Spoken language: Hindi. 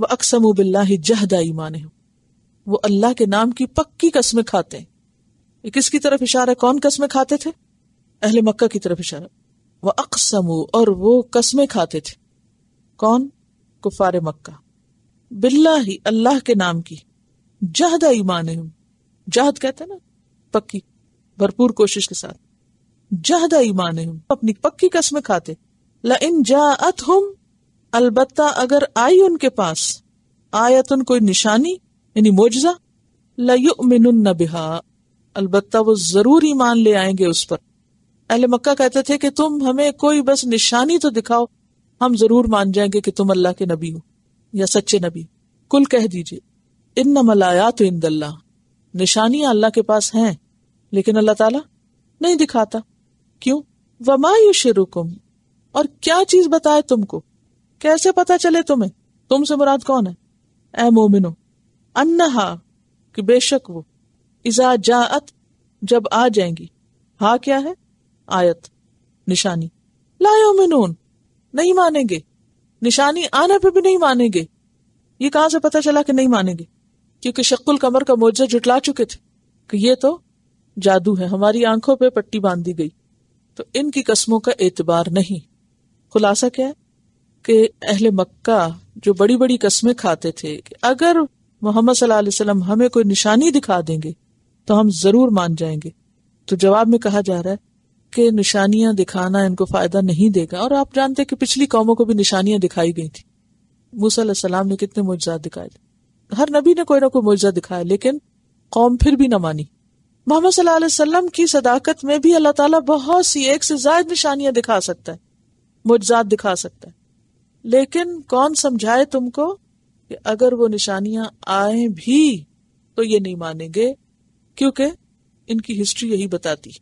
वह अक्सम बिल्ला जहदा ईमान वो अल्लाह के नाम की पक्की कस्में खाते हैं किसकी तरफ इशारा कौन कस्में खाते थे अहले मक्का की तरफ इशारा वह अक्सम और वो कस्में खाते थे कौन कुफार मक्का बिल्ला ही अल्लाह के नाम की जहदा ईमान जहद कहते ना पक्की भरपूर कोशिश के साथ जहदा ईमान अपनी पक्की कसमें खाते ला इन अत हम अलबत् अगर आई उनके पास आयतन तो कोई निशानी यानी मोजा लयुमिन बिहा अलबत्ता वो जरूर ईमान ले आएंगे उस पर अहले मक्का कहते थे कि तुम हमें कोई बस निशानी तो दिखाओ हम जरूर मान जाएंगे कि तुम अल्लाह के नबी हो या सच्चे नबी कुल कह दीजिए इन न मलाया तो इंदल्ला निशानियां अल्लाह के पास हैं लेकिन अल्लाह ताला नहीं दिखाता क्यों वमा शेरुकुम और क्या चीज बताए तुमको कैसे पता चले तुम्हें तुमसे मुराद कौन है ए मोमिनो अन्नहा कि बेशक वो इजा जात जब आ जाएंगी हा क्या है आयत निशानी लायो मिनून नहीं मानेंगे निशानी आने पे भी नहीं मानेंगे ये कहां से पता चला कि नहीं मानेंगे क्योंकि शक्ल कमर का मोजा जुटला चुके थे कि ये तो जादू है हमारी आंखों पे पट्टी बांध दी गई तो इनकी कस्मों का एतबार नहीं खुलासा क्या है कि अहले मक्का जो बड़ी बड़ी कस्में खाते थे कि अगर मोहम्मद सल्लल्लाहु अलैहि वसल्लम हमें कोई निशानी दिखा देंगे तो हम जरूर मान जाएंगे तो जवाब में कहा जा रहा है कि निशानियां दिखाना इनको फायदा नहीं देगा और आप जानते कि पिछली कौमों को भी निशानियां दिखाई गई थी मूसा सलाम ने कितने मुआजा दिखाए थे हर नबी ने कोई ना कोई मुआजा दिखाया लेकिन कौम फिर भी ना मानी मोहम्मद सल्लल्लाहु अलैहि वसल्लम की सदाकत में भी अल्लाह ताला बहुत सी एक से जायद निशानियां दिखा सकता है मुआजात दिखा सकता है लेकिन कौन समझाए तुमको कि अगर वो निशानियां आए भी तो ये नहीं मानेंगे क्योंकि इनकी हिस्ट्री यही बताती